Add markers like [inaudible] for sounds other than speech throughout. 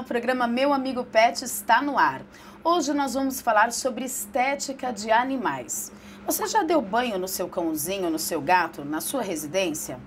o programa Meu Amigo Pet está no ar. Hoje nós vamos falar sobre estética de animais. Você já deu banho no seu cãozinho, no seu gato, na sua residência?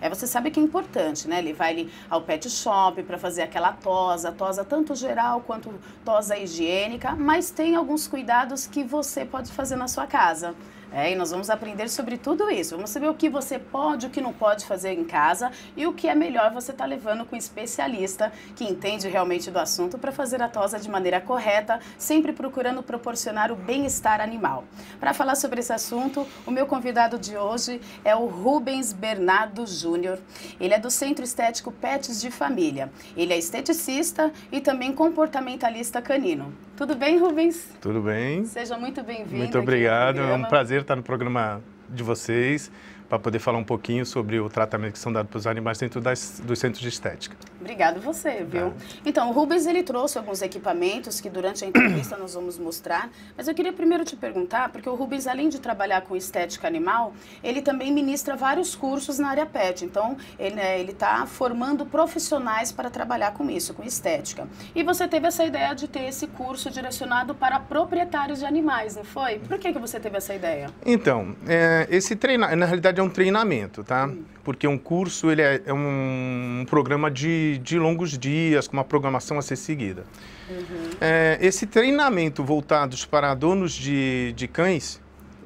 É, você sabe que é importante, né? Ele vai ao pet shop para fazer aquela tosa, tosa tanto geral quanto tosa higiênica, mas tem alguns cuidados que você pode fazer na sua casa. É, e nós vamos aprender sobre tudo isso. Vamos saber o que você pode, o que não pode fazer em casa e o que é melhor você estar tá levando com um especialista que entende realmente do assunto para fazer a tosa de maneira correta, sempre procurando proporcionar o bem-estar animal. Para falar sobre esse assunto, o meu convidado de hoje é o Rubens Bernardo Júnior. Ele é do Centro Estético Pets de Família. Ele é esteticista e também comportamentalista canino. Tudo bem, Rubens? Tudo bem. Seja muito bem-vindo. Muito obrigado. É um prazer estar no programa de vocês para poder falar um pouquinho sobre o tratamento que são dados para os animais dentro das, dos centros de estética. Obrigado você, viu? Tá. Então, o Rubens ele trouxe alguns equipamentos que durante a entrevista nós vamos mostrar, mas eu queria primeiro te perguntar, porque o Rubens, além de trabalhar com estética animal, ele também ministra vários cursos na área pet. Então, ele né, está formando profissionais para trabalhar com isso, com estética. E você teve essa ideia de ter esse curso direcionado para proprietários de animais, não foi? Por que, que você teve essa ideia? Então, é, esse treinamento, na realidade, verdade, é um treinamento, tá? Porque um curso ele é, é um programa de, de longos dias, com uma programação a ser seguida. Uhum. É, esse treinamento voltados para donos de, de cães,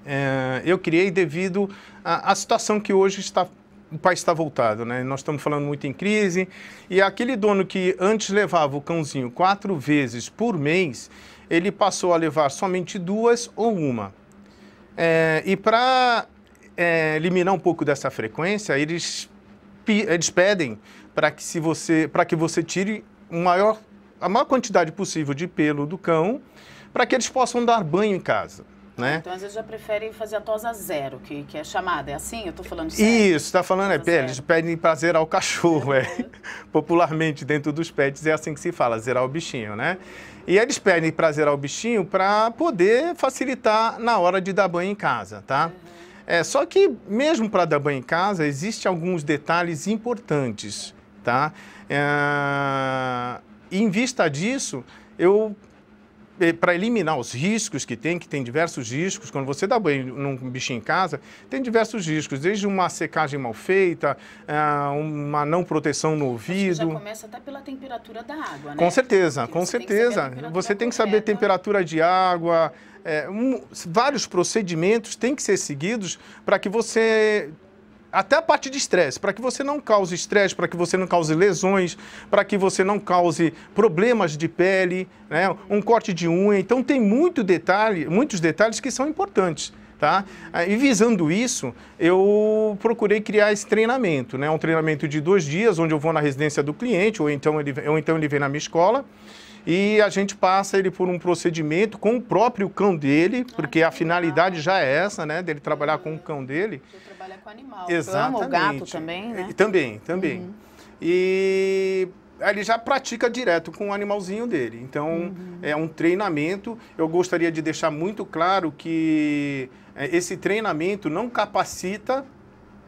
é, eu criei devido à, à situação que hoje está o país está voltado, né? Nós estamos falando muito em crise e aquele dono que antes levava o cãozinho quatro vezes por mês, ele passou a levar somente duas ou uma. É, e para é, eliminar um pouco dessa frequência, eles, eles pedem para que, se você, que você tire um maior, a maior quantidade possível de pelo do cão para que eles possam dar banho em casa. Né? Então, às vezes, já preferem fazer a tosa zero, que, que é chamada. É assim? Eu estou falando sério? Isso, está falando, é, eles pedem para zerar o cachorro, é. Uhum. [laughs] Popularmente, dentro dos pets, é assim que se fala, zerar o bichinho, né? E eles pedem para zerar o bichinho para poder facilitar na hora de dar banho em casa, tá? Uhum. É, só que mesmo para dar banho em casa, existem alguns detalhes importantes, tá? É, em vista disso, eu é, para eliminar os riscos que tem, que tem diversos riscos, quando você dá banho num bichinho em casa, tem diversos riscos, desde uma secagem mal feita, ah, uma não proteção no ouvido. já começa até pela temperatura da água, né? Com certeza, Porque com você certeza. Tem você tem que saber temperatura de água, é, um, vários procedimentos têm que ser seguidos para que você até a parte de estresse, para que você não cause estresse, para que você não cause lesões, para que você não cause problemas de pele, né? um corte de unha. Então tem muito detalhe, muitos detalhes que são importantes. Tá? Ah, e visando isso, eu procurei criar esse treinamento, né? um treinamento de dois dias, onde eu vou na residência do cliente, ou então ele, ou então ele vem na minha escola, e a gente passa ele por um procedimento com o próprio cão dele, porque a finalidade já é essa, né? dele trabalhar com o cão dele com animal. Exatamente. o gato também, né? E, também, também. Uhum. E ele já pratica direto com o animalzinho dele. Então, uhum. é um treinamento. Eu gostaria de deixar muito claro que é, esse treinamento não capacita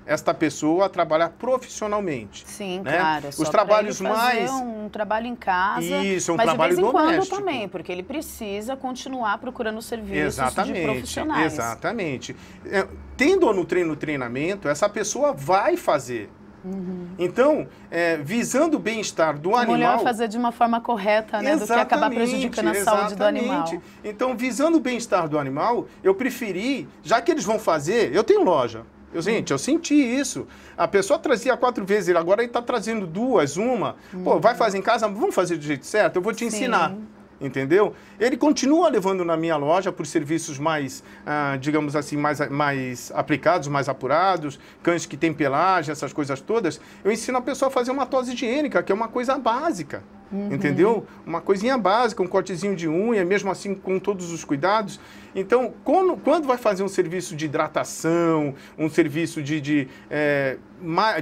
esta pessoa a trabalhar profissionalmente. Sim, né? claro. Os trabalhos mais um trabalho em casa. Isso, um mas trabalho de vez em doméstico. quando também, porque ele precisa continuar procurando serviços exatamente, de profissionais. Exatamente. É, tendo ou não treino treinamento, essa pessoa vai fazer. Uhum. Então, é, visando o bem-estar do animal. Melhor fazer de uma forma correta, né? Do que acabar prejudicando a saúde do animal. Então, visando o bem-estar do animal, eu preferi, já que eles vão fazer, eu tenho loja. Eu, gente, eu senti isso. A pessoa trazia quatro vezes, agora ele está trazendo duas, uma. Pô, vai fazer em casa, vamos fazer do jeito certo, eu vou te Sim. ensinar entendeu? Ele continua levando na minha loja por serviços mais, ah, digamos assim, mais, mais aplicados, mais apurados, cães que têm pelagem, essas coisas todas. Eu ensino a pessoa a fazer uma tosse higiênica, que é uma coisa básica uhum. entendeu? Uma coisinha básica, um cortezinho de unha, mesmo assim com todos os cuidados. Então, quando, quando vai fazer um serviço de hidratação, um serviço de, de, é,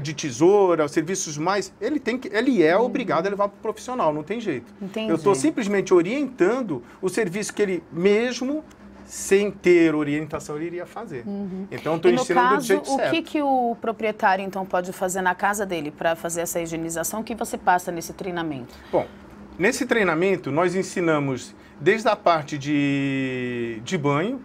de tesoura, serviços mais, ele tem que, ele é uhum. obrigado a levar para o profissional, não tem jeito. Entendi. Eu estou simplesmente orientando o serviço que ele mesmo sem ter orientação, ele iria fazer. Uhum. Então, estou ensinando caso, do jeito o certo. que, que o proprietário, então, pode fazer na casa dele para fazer essa higienização? O que você passa nesse treinamento? Bom, nesse treinamento, nós ensinamos desde a parte de, de banho,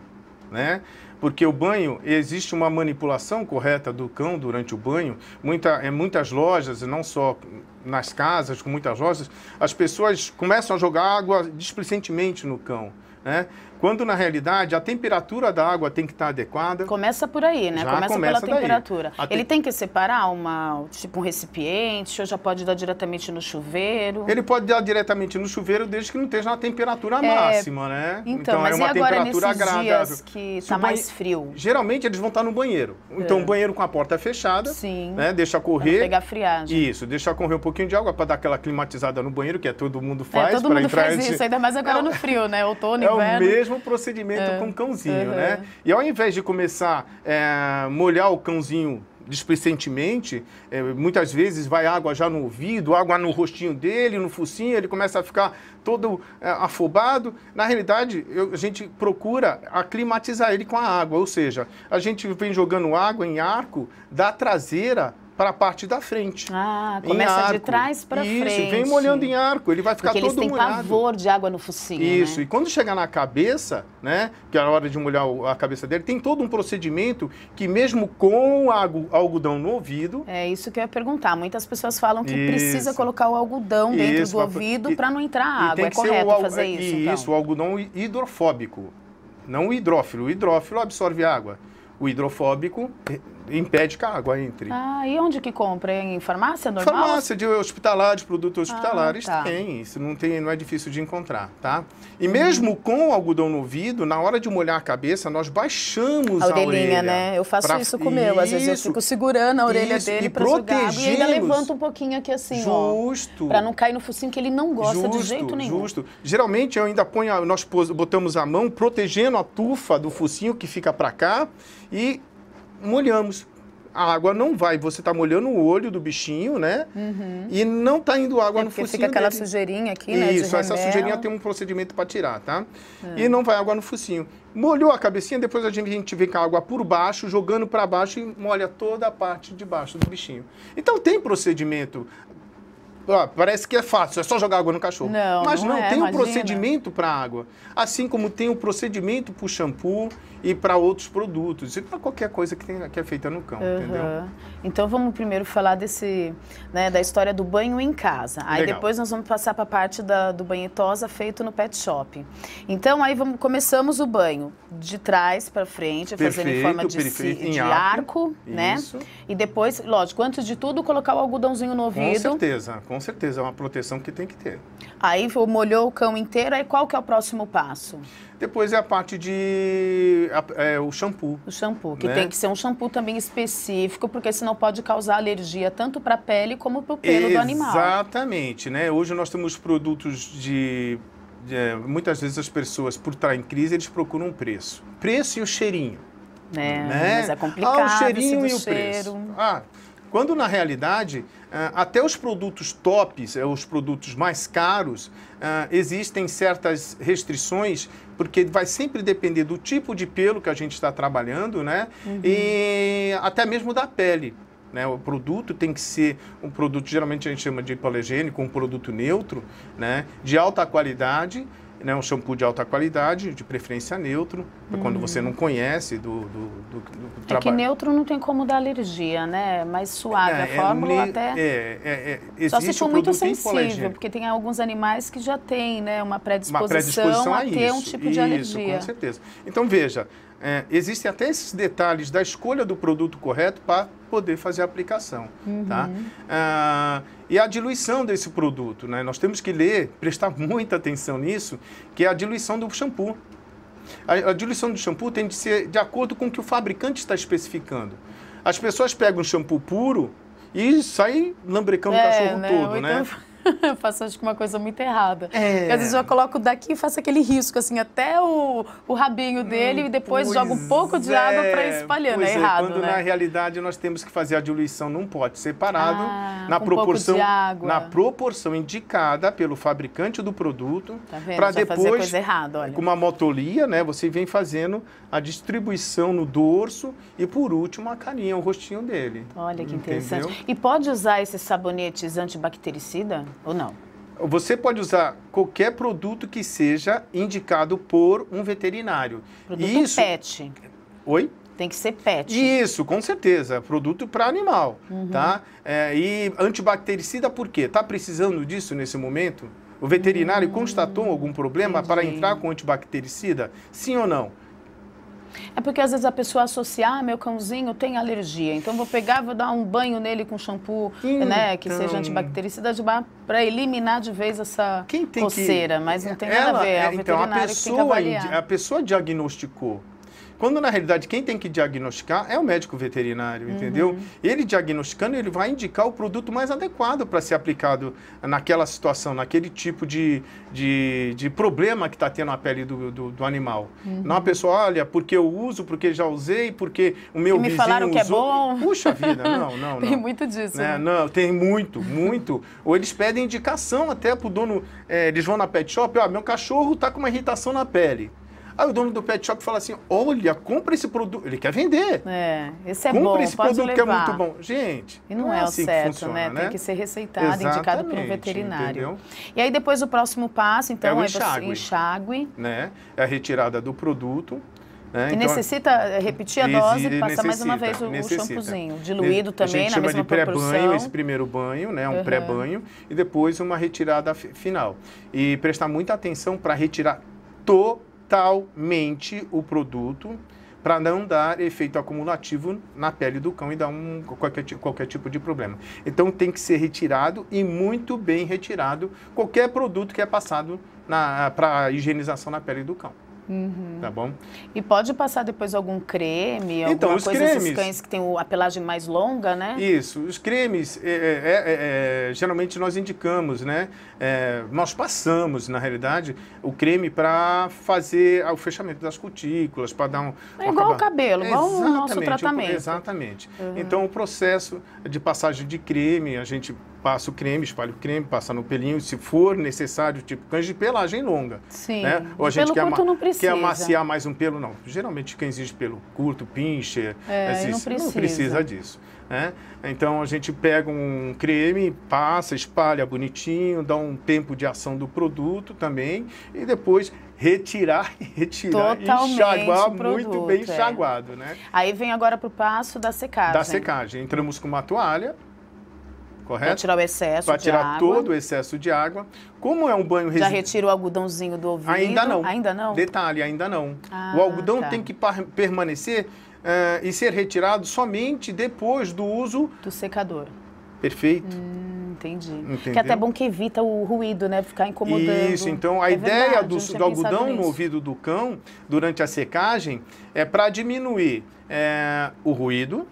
né? Porque o banho, existe uma manipulação correta do cão durante o banho. Muita, em muitas lojas, não só nas casas, com muitas lojas, as pessoas começam a jogar água displicentemente no cão. Né? Quando na realidade a temperatura da água tem que estar adequada. Começa por aí, né? Começa, começa, pela daí. temperatura. Ele tem que separar uma, tipo um recipiente ou já pode dar diretamente no chuveiro? Ele pode dar diretamente no chuveiro desde que não esteja na temperatura é... máxima, né? Então, então mas é uma e agora temperatura nesses agradável. dias que está mais frio? Geralmente eles vão estar no banheiro. Então é. banheiro com a porta fechada, Sim. Né? Deixa correr. Pra pegar friagem. Isso, deixa correr um pouquinho de água para dar aquela climatizada no banheiro que é todo mundo é, faz. É, todo mundo entrar faz isso, de... ainda mais agora é, no frio, né? Outono, é inverno. O mesmo mesmo procedimento é. com o cãozinho, uhum. né? E ao invés de começar a é, molhar o cãozinho displicentemente, é, muitas vezes vai água já no ouvido, água no rostinho dele, no focinho, ele começa a ficar todo é, afobado. Na realidade, eu, a gente procura aclimatizar ele com a água, ou seja, a gente vem jogando água em arco da traseira para a parte da frente. Ah, começa de trás para frente. Isso, vem molhando em arco, ele vai ficar Porque todo molhado. Porque eles têm pavor de água no focinho, né? Isso, né? e quando chegar na cabeça, né, que é a hora de molhar a cabeça dele, tem todo um procedimento que mesmo com algodão no ouvido... É isso que eu ia perguntar, muitas pessoas falam que isso. precisa colocar o algodão dentro isso, do ouvido para não entrar água, é correto o, fazer isso? Então? Isso, o algodão hidrofóbico, não o hidrófilo, o hidrófilo absorve água. O hidrofóbico impede que a água entre. Ah, e onde que compra? Em farmácia normal? Farmácia de hospitalar, de produtos hospitalares ah, tá. tem, isso não tem, não é difícil de encontrar, tá? E mesmo com o algodão no ouvido, na hora de molhar a cabeça, nós baixamos a, a orelhinha, orelha. né? Eu faço pra... isso com o meu, às vezes eu fico segurando a orelha isso. dele para jogar e ainda levanta um pouquinho aqui assim, Justo. ó. Para não cair no focinho que ele não gosta justo, de jeito nenhum. Justo. Geralmente eu ainda ponho, a... nós botamos a mão protegendo a tufa do focinho que fica para cá e molhamos. A água não vai, você está molhando o olho do bichinho, né? Uhum. E não está indo água é no focinho fica aquela dele. sujeirinha aqui, né? Isso, essa sujeirinha tem um procedimento para tirar, tá? É. E não vai água no focinho. Molhou a cabecinha, depois a gente, a gente vem com a água por baixo, jogando para baixo e molha toda a parte de baixo do bichinho. Então tem procedimento ó, parece que é fácil, é só jogar água no cachorro. Não, mas não, não é, tem imagina. um procedimento para água, assim como tem um procedimento para o shampoo e para outros produtos e para qualquer coisa que, tem, que é feita no cão, uhum. entendeu? Então vamos primeiro falar desse, né, da história do banho em casa. Aí Legal. depois nós vamos passar para a parte da, do banhetosa feito no pet shop. Então aí vamos, começamos o banho de trás para frente, perfeito, fazendo em forma de, em de arco, arco né? E depois, lógico, antes de tudo colocar o algodãozinho no ouvido. Com certeza. Com com certeza, é uma proteção que tem que ter. Aí molhou o cão inteiro, aí qual que é o próximo passo? Depois é a parte de a, é, o shampoo. O shampoo, que né? tem que ser um shampoo também específico, porque senão pode causar alergia tanto para a pele como para o pelo Exatamente, do animal. Exatamente, né? Hoje nós temos produtos de é, muitas vezes as pessoas, por estar em crise, eles procuram um preço. Preço e o cheirinho. É, né? Mas é complicado. Ah, o cheirinho e o cheiro. preço. Ah, quando na realidade ah, até os produtos tops, eh, os produtos mais caros, ah, existem certas restrições, porque vai sempre depender do tipo de pelo que a gente está trabalhando, né? Uhum. E até mesmo da pele. Né? O produto tem que ser um produto, geralmente a gente chama de hipoalergênico, um produto neutro, né? de alta qualidade, né, um shampoo de alta qualidade, de preferência neutro, para uhum. quando você uhum. não conhece do, do, do, do trabalho. É que neutro não tem como dar alergia, né? É mais suave é, a fórmula é, até. É, é, é, Só se for muito sensível, porque tem alguns animais que já têm né, uma predisposição, uma predisposição a, a, ter isso, um tipo isso, de alergia. Isso, com certeza. Então, veja, é, existem até esses detalhes da escolha do produto correto para poder fazer a aplicação. Tá? Uhum. Tá? Ah, e a diluição desse produto. Né? Nós temos que ler, prestar [laughs] muita atenção nisso, que é a diluição do shampoo. A, a diluição do shampoo tem de ser de acordo com o que o fabricante está especificando. As pessoas pegam um shampoo puro e saem lambrecando é, o cachorro né? todo, né? Então eu [laughs] faço acho que uma coisa muito errada. É. às vezes eu coloco daqui e faço aquele risco, assim, até o, o rabinho hum, dele hum, e depois jogo um pouco de água para é, espalhando. Né? Pois é, é errado. Quando né? na realidade nós temos que fazer a diluição num pote separado, ah, na proporção. na proporção indicada pelo fabricante do produto. Tá para depois. Errada, com uma motolia, né? Você vem fazendo a distribuição no dorso e por último a carinha, o rostinho dele. Olha que Entendeu? interessante. E pode usar esses sabonetes antibactericida? ou não? Você pode usar qualquer produto que seja indicado por um veterinário. Produto Isso... pet. Oi? Tem que ser pet. Isso, com certeza. Produto para animal, uhum. tá? É, e antibactericida por quê? Tá precisando disso nesse momento? O veterinário uhum. constatou algum problema Entendi. para entrar com antibactericida? Sim ou não? É porque às vezes a pessoa associar, ah, meu cãozinho tem alergia, então vou pegar, vou dar um banho nele com shampoo, então... né, que então. seja antibactericida de bar para eliminar de vez essa coceira, que... mas não tem ela, nada a ver, é o é, então, veterinário a pessoa, que tem que avaliar. A pessoa diagnosticou quando na realidade quem tem que diagnosticar é o médico veterinário, uhum. entendeu? Ele diagnosticando, ele vai indicar o produto mais adequado para ser aplicado naquela situação, naquele tipo de, de, de problema que está tendo a pele do, do, do animal. Uhum. Não é a pessoa, olha, porque eu uso, porque já usei, porque o meu me vizinho falaram que é usou. é bom. Puxa vida, não, não, [laughs] não. tem muito disso. Né? Né? Não, tem muito, muito. Ou eles pedem indicação até para o dono, é, eles vão na pet shop, ó, meu cachorro está com uma irritação na pele. Aí o dono do pet shop fala assim: olha, compra esse produto. Ele quer vender. É, esse é compra bom. Compra esse produto levar. que é muito bom. Gente. E não, não é, é, o assim certo, funciona, né? Tem né? que ser receitado, Exatamente, indicado pelo veterinário. Entendeu? E aí depois o próximo passo, então, é o é enxágue. É enxágue. Né? É a retirada do produto. Né? E então, necessita é, repetir a dose e passar mais uma vez o, o shampoozinho. Diluído ne também, na mesma proporção. A gente chama de pré-banho, esse primeiro banho, né? um uhum. pré-banho, e depois uma retirada final. E prestar muita atenção para retirar todo totalmente o produto para não dar efeito acumulativo na pele do cão e dar um, qualquer, qualquer tipo de problema. Então tem que ser retirado e muito bem retirado qualquer produto que é passado para higienização na pele do cão. Uhum. Tá bom? E pode passar depois algum creme, então, os coisa cremes, cães que tem a pelagem mais longa, né? Isso, os cremes é, é, é, é geralmente nós indicamos, né? É, nós passamos, na realidade, o creme para fazer o fechamento das cutículas, para dar um. É igual acaba... o cabelo, igual o nosso tratamento. Exatamente. Uhum. Então, o processo de passagem de creme, a gente passa o creme, espalha o creme, passa no pelinho, se for necessário, tipo cães de pelagem longa. Sim. Né? Ou a gente quer, ama quer, amaciar mais um pelo, não. Geralmente quem exige pelo curto, pincher, é, não, precisa. não precisa disso. Né? Então a gente pega um creme, passa, espalha bonitinho, dá um tempo de ação do produto também e depois retirar [laughs] e retirar Totalmente enxaguar produto, muito bem é. enxaguado, né? Aí vem agora para o passo da secagem. Da secagem. Entramos com uma toalha, correto? Para tirar o excesso Para tirar água. todo o excesso de água. Como é um banho residual... Já retira o algodãozinho do ouvido? Ainda não. Ainda não? Detalhe, ainda não. Ah, o algodão tá. tem que permanecer uh, e ser retirado somente depois do uso... Do secador. Perfeito. Hum, entendi. Entendeu? Que é até bom que evita o ruído, né? Ficar incomodando. Isso, então a é ideia verdade, do, do é algodão no ouvido do cão durante a secagem é para diminuir é, o ruído,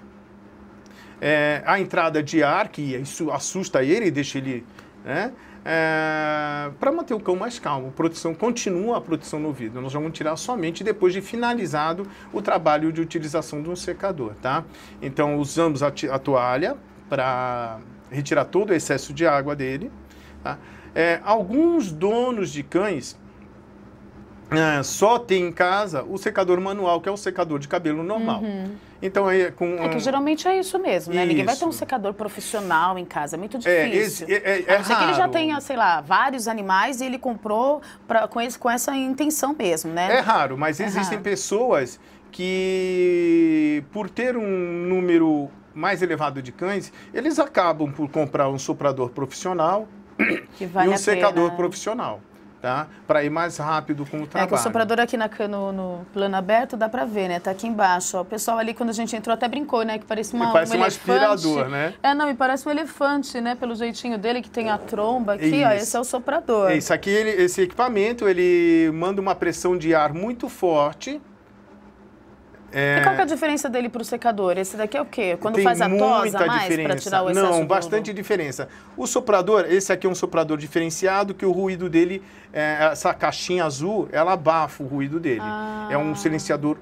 é, a entrada de ar, que isso assusta ele e deixa ele. Né? É, para manter o cão mais calmo. produção continua a produção no vidro. Nós vamos tirar somente depois de finalizado o trabalho de utilização de um secador, tá? Então usamos a, a toalha para retirar todo o excesso de água dele. Tá? É, alguns donos de cães é, só têm em casa o secador manual, que é o secador de cabelo normal. Uhum. Então aí com um... é que geralmente é isso mesmo, né? Isso. Ninguém vai ter um secador profissional em casa, é muito é, difícil. É, é, é, é a não ser que ele já tenha, sei lá, vários animais e ele comprou pra, com, esse, com essa intenção mesmo, né? É raro, mas é existem raro. pessoas que por ter um número mais elevado de cães, eles acabam por comprar um soprador profissional vale e um secador pena. Né? profissional tá? Para ir mais rápido com o é, trabalho. É que o soprador aqui na, no, no plano aberto dá para ver, né? Tá aqui embaixo. Ó. O pessoal ali, quando a gente entrou, até brincou, né? Que parece uma, que parece um, um aspirador, né? É, não, me parece um elefante, né? Pelo jeitinho dele, que tem a tromba aqui, isso. ó. Esse é o soprador. É, isso aqui, ele, esse equipamento, ele manda uma pressão de ar muito forte, é... E qual é a diferença dele para o secador? Esse daqui é o quê? Quando Tem faz a tosa mais para tirar o excesso Não, bastante do... diferença. O soprador, esse aqui é um soprador diferenciado que o ruído dele, é, essa caixinha azul, ela abafa o ruído dele. Ah. É um ah. silenciador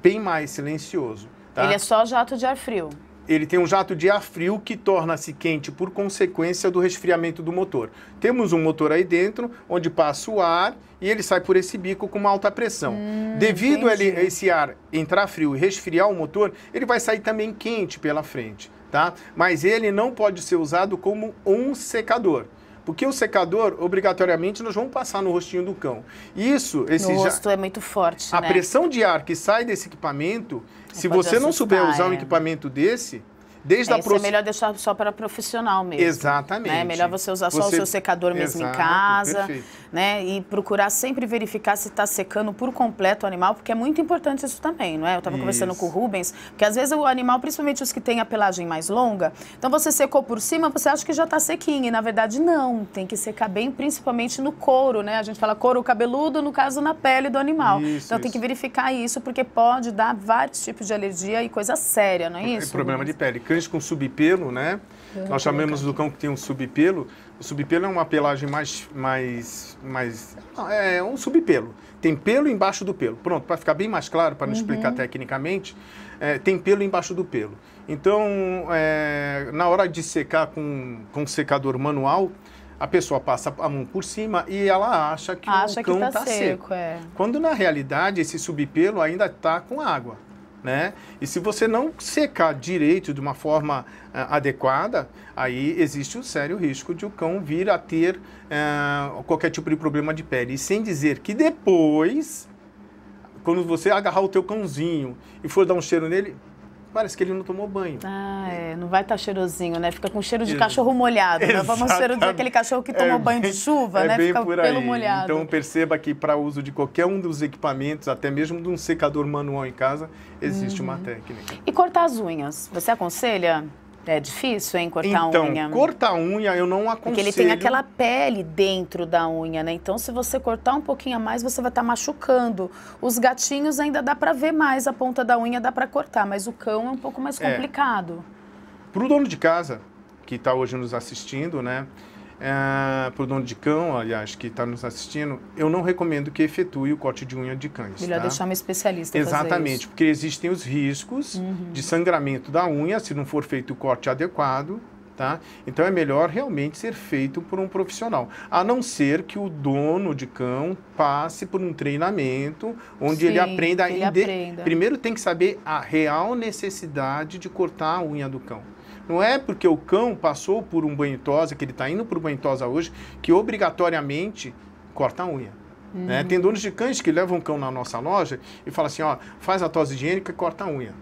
bem mais silencioso. Tá? Ele é só jato de ar frio ele tem um jato de ar frio que torna-se quente por consequência do resfriamento do motor. Temos um motor aí dentro onde passa o ar e ele sai por esse bico com uma alta pressão. Hum, Devido a ele, esse ar entrar frio e resfriar o motor, ele vai sair também quente pela frente, tá? Mas ele não pode ser usado como um secador. Porque o secador, obrigatoriamente, nós vamos passar no rostinho do cão. Isso, esse o rosto já... é muito forte. A né? pressão de ar que sai desse equipamento se você não souber usar é. um equipamento desse, desde é, a pro... é melhor deixar só para profissional mesmo. Exatamente. Né? É melhor você usar você... só o seu secador mesmo Exato, em casa. Perfeito né? E procurar sempre verificar se está secando por completo o animal, porque é muito importante isso também, não é? Eu estava conversando com o Rubens, porque às vezes o animal, principalmente os que têm a pelagem mais longa, então você secou por cima, você acha que já está sequinho, e na verdade não, tem que secar bem, principalmente no couro, né? A gente fala couro cabeludo, no caso na pele do animal. Isso, então isso. tem que verificar isso, porque pode dar vários tipos de alergia e coisa séria, não é isso? É problema Rubens? de pele. Cães com subpelo, né? Nós é chamamos do cão que tem um subpelo. O subpelo é uma pelagem mais. mais, mais é um subpelo. Tem pelo embaixo do pelo. Pronto, para ficar bem mais claro, para não uhum. explicar tecnicamente, é, tem pelo embaixo do pelo. Então, é, na hora de secar com, com um secador manual, a pessoa passa a mão por cima e ela acha que acha o cão está tá seco. seco. É. Quando na realidade esse subpelo ainda está com água né? E se você não secar direito de uma forma eh, adequada, aí existe um sério risco de o cão vir a ter eh, qualquer tipo de problema de pele. E sem dizer que depois, quando você agarrar o teu cãozinho e for dar um cheiro nele, Parece que ele não tomou banho. Ah, é. Não vai estar tá cheirosinho, né? Fica com cheiro de cachorro molhado. Né? Vamos cheiro daquele cachorro que tomou é banho é bem, de chuva, é né? Bem Fica por aí. pelo molhado. Então perceba que para uso de qualquer um dos equipamentos, até mesmo de um secador manual em casa, existe uhum. uma técnica. E cortar as unhas, você aconselha? É difícil, hein, cortar então, a unha? Então, cortar a unha eu não aconselho. Porque ele tem aquela pele dentro da unha, né? Então, se você cortar um pouquinho a mais, você vai estar tá machucando. Os gatinhos ainda dá para ver mais a ponta da unha, dá para cortar, mas o cão é um pouco mais é. complicado. É. Para o dono de casa, que está hoje nos assistindo, né? é, para o dono de cão, aliás, que está nos assistindo, eu não recomendo que efetue o corte de unha de cães. Melhor tá? deixar uma especialista Exatamente, porque existem os riscos uhum. de sangramento da unha se não for feito o corte adequado. Tá? Então é melhor realmente ser feito por um profissional, a não ser que o dono de cão passe por um treinamento onde Sim, ele, aprenda, ele aprenda. Primeiro tem que saber a real necessidade de cortar a unha do cão. Não é porque o cão passou por um banho tosa, que ele está indo para o banho tosa hoje, que obrigatoriamente corta a unha. Né? Uhum. Né? Tem donos de cães que levam um cão na nossa loja e falam assim, ó, faz a tosa higiênica e corta a unha.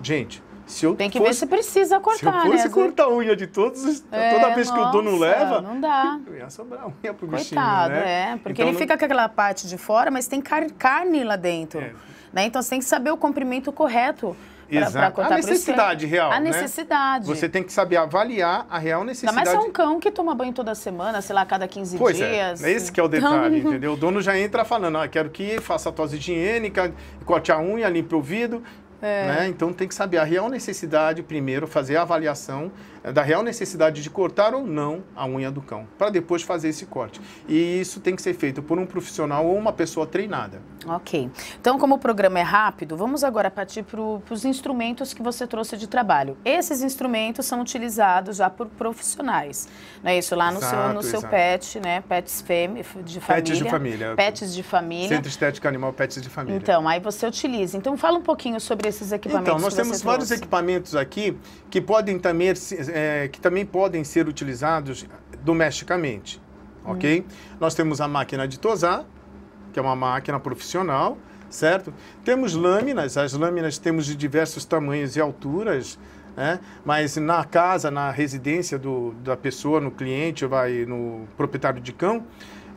Gente, se eu Tem que fosse, ver se precisa cortar, se eu né? fosse né? cortar a unha de todos, é, toda vez nossa, que o dono leva... Não dá. [laughs] Ia sobrar a unha pro Coitado, bichinho, né? é. Porque então, ele não... fica com aquela parte de fora, mas tem car carne lá dentro. É. Né? Então, você tem que saber o comprimento correto para contar A necessidade real. A né? necessidade. Né? Você tem que saber avaliar a real necessidade. Mas é um cão que toma banho toda semana, sei lá, cada 15 pois é, dias. É. Esse que é o detalhe, então... [laughs] entendeu? O dono já entra falando, ah, quero que faça a tosse higiênica, corte a unha, limpe o ouvido. É. Né? Então tem que saber a real necessidade primeiro, fazer a avaliação é, da real necessidade de cortar ou não a unha do cão, para depois fazer esse corte. E isso tem que ser feito por um profissional ou uma pessoa treinada. Ok. Então, como o programa é rápido, vamos agora partir para os instrumentos que você trouxe de trabalho. Esses instrumentos são utilizados já por profissionais, não é isso? Lá no exato, seu, no seu pet, né? Pets fêmea, de família. Pets de família. Pets de família. Centro Estético Animal Pets de Família. Então, aí você utiliza. Então, fala um pouquinho sobre esses então, equipamentos Então, nós temos vários equipamentos aqui que podem também é, que também podem ser utilizados domesticamente, hum. ok? Nós temos a máquina de tosar, que é uma máquina profissional, certo? Temos lâminas, as lâminas temos de diversos tamanhos e alturas, né? mas na casa, na residência do, da pessoa, no cliente, vai no proprietário de cão,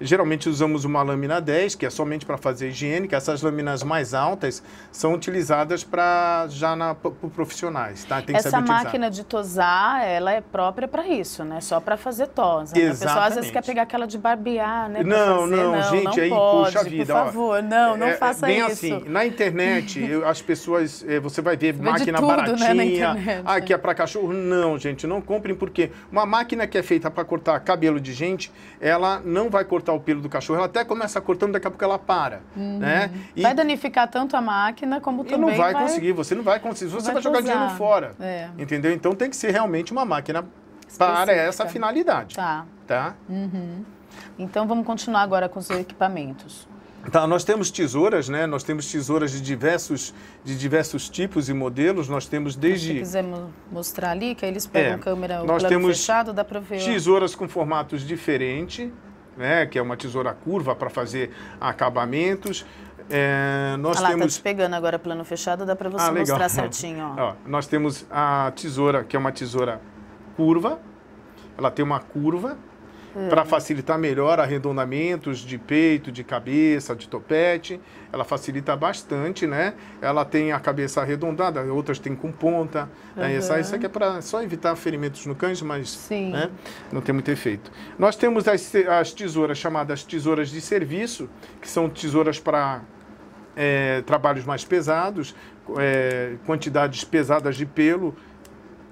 Geralmente usamos uma lâmina 10, que é somente para fazer higiênica. Essas lâminas mais altas são utilizadas para já na, por profissionais, tá? Tem que Essa máquina de tosar, ela é própria para isso, né? Só para fazer tosa. Né? A pessoa às vezes quer pegar aquela de barbear, né? Não, fazer, não, não, gente, não aí pode, puxa vida. Por favor, ó, não, não é, é, faça bem isso. Bem assim, na internet, as pessoas, é, você vai ver máquina tudo, né, baratinha, né, ah, que é né? para cachorro. Não, gente, não comprem porque uma máquina que é feita para cortar cabelo de gente, ela não vai cortar cortar o pelo do cachorro, ela até começa cortando, daqui a pouco ela para. Uhum. Né? E vai danificar tanto a máquina como também. E não vai, vai conseguir, você não vai conseguir, você vai, vai jogar dinheiro fora. É. Entendeu? Então tem que ser realmente uma máquina Específica. para essa finalidade. Tá. tá? Uhum. Então vamos continuar agora com os equipamentos. Tá, nós temos tesouras, né? Nós temos tesouras de diversos, de diversos tipos e modelos. Nós temos desde. Se quiser mostrar ali, que aí eles pegam é, câmera o nós temos fechado, dá para ver. Tesouras com formatos diferentes, né, que é uma tesoura curva para fazer acabamentos. É, nós ah lá, tá temos... tá te pegando agora plano fechado, dá para você ah, mostrar [laughs] certinho. Ó. Ó, nós temos a tesoura, que é uma tesoura curva, ela tem uma curva é. para facilitar melhor arredondamentos de peito, de cabeça, de topete. Ela facilita bastante, né? Ela tem a cabeça arredondada, outras tem com ponta. Uhum. Né? Essa, essa aqui é para só evitar ferimentos no cães, mas né? não tem muito efeito. Nós temos as, as tesouras chamadas tesouras de serviço, que são tesouras para é, eh, trabalhos mais pesados, é, quantidades pesadas de pelo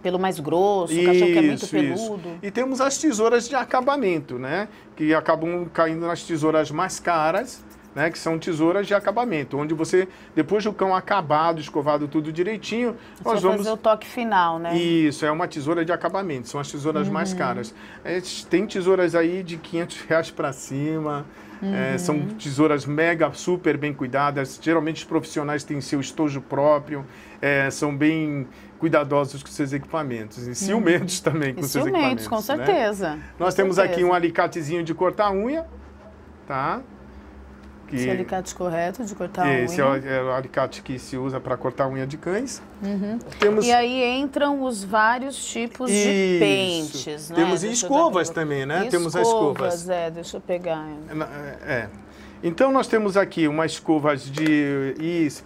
pelo mais grosso, isso, cachorro que é muito peludo. E temos as tesouras de acabamento, né? Que acabam caindo nas tesouras mais caras, né? Que são tesouras de acabamento, onde você, depois do cão acabado, escovado tudo direitinho, você nós vamos. fazer o toque final, né? Isso, é uma tesoura de acabamento, são as tesouras uhum. mais caras. É, tem tesouras aí de 500 reais para cima. É, uhum. É, são tesouras mega, super bem cuidadas. Geralmente os profissionais têm seu estojo próprio, é, são bem cuidadosos com seus equipamentos e uhum. ciumentos também com e seus ciumentos, equipamentos. com né? certeza. Né? Nós temos aqui um alicatezinho de cortar unha, tá? Que Esse alicate correto de cortar a é unha. Esse é o, alicate que se usa para cortar a unha de cães. Uhum. Temos... E aí entram os vários tipos Isso. de pentes, né? Temos escovas também, né? Escovas, temos as escovas. É, deixa eu pegar. É, é, é. Então nós temos aqui uma escova de... Isso,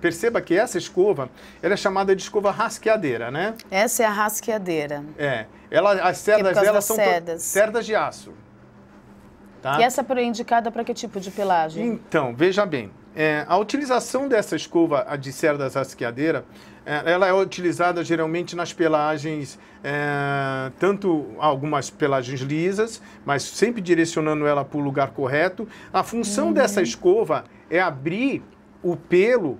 perceba que essa escova, ela é chamada de escova rasqueadeira, né? Essa é a rasqueadeira. É. Ela, as cerdas dela são cerdas. cerdas de aço. Tá? E essa é indicada para que tipo de pelagem? Então, veja bem, é, a utilização dessa escova de cerdas rasqueadeira, é, ela é utilizada geralmente nas pelagens, é, tanto algumas pelagens lisas, mas sempre direcionando ela para o lugar correto. A função dessa uhum. escova é abrir o pelo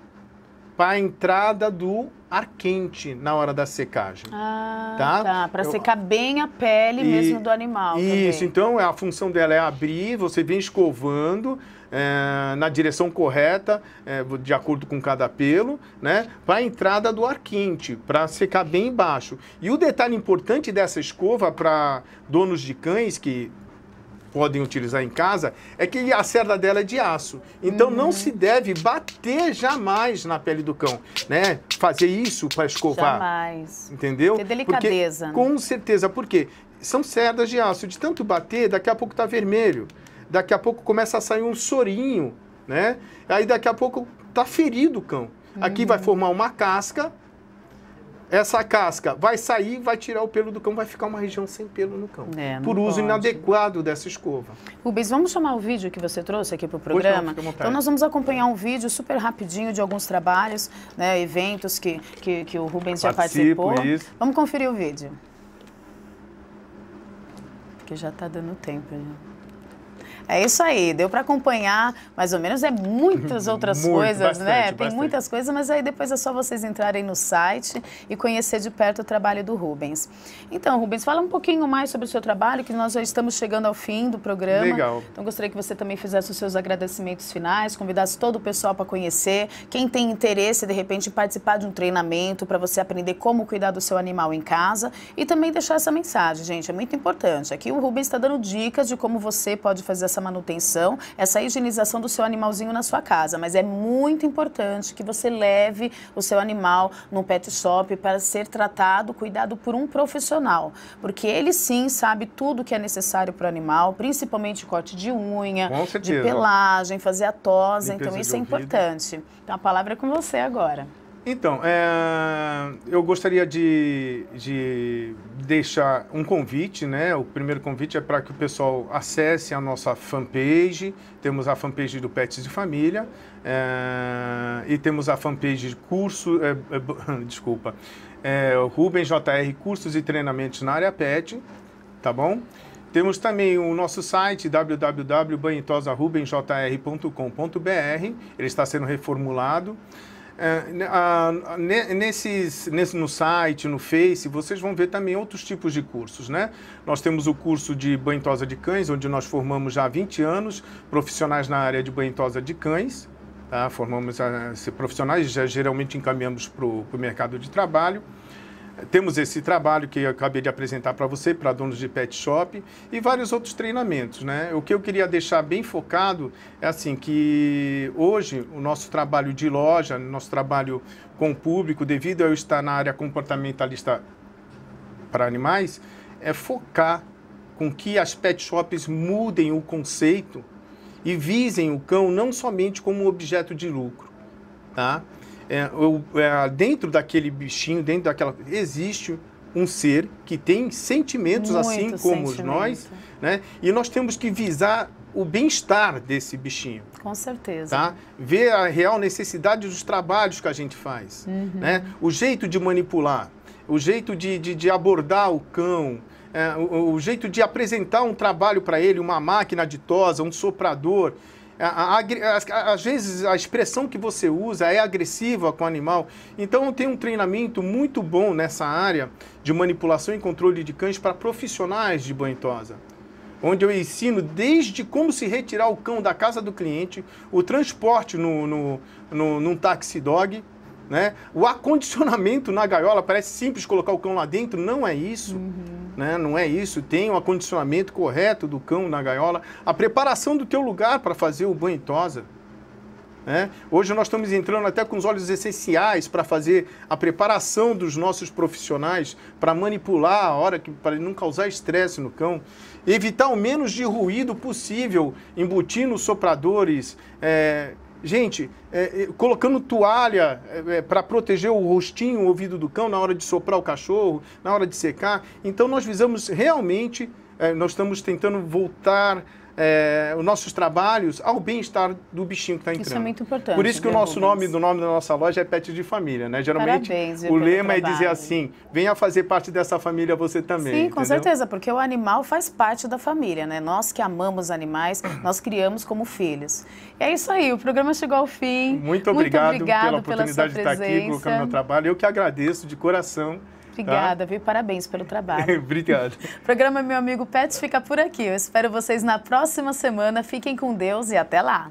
para a entrada do ar quente na hora da secagem. Ah, tá? tá para secar bem a pele e, mesmo do animal. Isso, também. então a função dela é abrir, você vem escovando é, na direção correta, é, de acordo com cada pelo, né? Para a entrada do ar quente, para secar bem embaixo. E o detalhe importante dessa escova para donos de cães que podem utilizar em casa é que a cerda dela é de aço. Então uhum. não se hum. deve bater jamais na pele do cão, né? Fazer isso para escovar. Jamais. Entendeu? Ter delicadeza. Porque, né? com certeza, porque são cerdas de aço. De tanto bater, daqui a pouco tá vermelho. Daqui a pouco começa a sair um sorinho, né? Aí daqui a pouco tá ferido o cão. Aqui uhum. vai hum. formar uma casca, essa casca vai sair, vai tirar o pelo do cão, vai ficar uma região sem pelo no cão. É, por uso pode. inadequado dessa escova. Rubens, vamos chamar o vídeo que você trouxe aqui para o programa? Não, então nós vamos acompanhar um vídeo super rapidinho de alguns trabalhos, né, eventos que, que, que o Rubens já participou. Isso. Vamos conferir o vídeo. porque já está dando tempo. Já. Né? É isso aí, deu para acompanhar, mais ou menos, é muitas [laughs] outras Muito, coisas, bastante, né? Bastante. Tem muitas coisas, mas aí depois é só vocês entrarem no site e conhecer de perto o trabalho do Rubens. Então, Rubens, fala um pouquinho mais sobre o seu trabalho, que nós já estamos chegando ao fim do programa. Legal. Então, gostaria que você também fizesse os seus agradecimentos finais, convidasse todo o pessoal para conhecer, quem tem interesse, de repente, em participar de um treinamento para você aprender como cuidar do seu animal em casa e também deixar essa mensagem, gente, é muito importante. Aqui o Rubens está dando dicas de como você pode fazer essa essa manutenção, essa higienização do seu animalzinho na sua casa, mas é muito importante que você leve o seu animal no pet shop para ser tratado, cuidado por um profissional, porque ele sim sabe tudo que é necessário para o animal, principalmente corte de unha, de pelagem, fazer a tosa, então isso é ouvido. importante. Então a palavra é com você agora. Então, é, eu gostaria de, de, deixar um convite, né? O primeiro convite é para que o pessoal acesse a nossa fanpage. Temos a fanpage do Pets de Família é, e temos a fanpage de curso, é, é [laughs] desculpa, é, Ruben JR Cursos e Treinamentos na área Pet, tá bom? Temos também o nosso site www.banitosarubenjr.com.br. ele está sendo reformulado. É, nesses, nesse, no site, no Face, vocês vão ver também outros tipos de cursos, né? Nós temos o curso de banhosa de cães, onde nós formamos já há 20 anos profissionais na área de banhosa de cães, tá? Formamos uh, profissionais, já geralmente encaminhamos para o mercado de trabalho. Temos esse trabalho que eu acabei de apresentar para você, para donos de pet shop e vários outros treinamentos, né? O que eu queria deixar bem focado é assim que hoje o nosso trabalho de loja, nosso trabalho com o público, devido a eu estar na área comportamentalista para animais, é focar com que as pet shops mudem o conceito e visem o cão não somente como objeto de lucro, tá? é, eu, é, dentro daquele bichinho, dentro daquela. Existe um ser que tem sentimentos Muito assim como sentimento. nós, né? E nós temos que visar o bem-estar desse bichinho. Com certeza. Tá? Ver a real necessidade dos trabalhos que a gente faz, uhum. né? O jeito de manipular, o jeito de, de, de abordar o cão, é, o, o, jeito de apresentar um trabalho para ele, uma máquina ditosa, um soprador às vezes a expressão que você usa é agressiva com o animal. Então tem um treinamento muito bom nessa área de manipulação e controle de cães para profissionais de banhosa onde eu ensino desde como se retirar o cão da casa do cliente, o transporte no, no, no, num taxi dog, né? O acondicionamento na gaiola parece simples colocar o cão lá dentro, não é isso. Uhum. Né? Não é isso. Tem um acondicionamento correto do cão na gaiola. A preparação do teu lugar para fazer o banho e tosa. Né? Hoje nós estamos entrando até com os olhos essenciais para fazer a preparação dos nossos profissionais para manipular a hora que para não causar estresse no cão, evitar o menos de ruído possível, embutindo sopradores, é, Gente, é, é, colocando toalha é, é para proteger o rostinho, o ouvido do cão na hora de soprar o cachorro, na hora de secar. Então, nós visamos realmente, é, nós estamos tentando voltar é, os nossos trabalhos ao bem-estar do bichinho que está entrando. Isso é muito importante. Por isso que o nosso nome, do nome da nossa loja é Pet de Família, né? Geralmente Parabéns, o lema trabalho. é dizer assim: venha fazer parte dessa família você também. Sim, com certeza, porque o animal faz parte da família, né? Nós que amamos animais, nós criamos como filhos. E é isso aí, o programa chegou ao fim. Muito obrigado, muito obrigado pela oportunidade de estar presença. aqui, colocando meu trabalho. Eu que agradeço de coração. Obrigada, tá? viu? Parabéns pelo trabalho. [laughs] Obrigado. O programa Meu Amigo Pets fica por aqui. Eu espero vocês na próxima semana. Fiquem com Deus e até lá.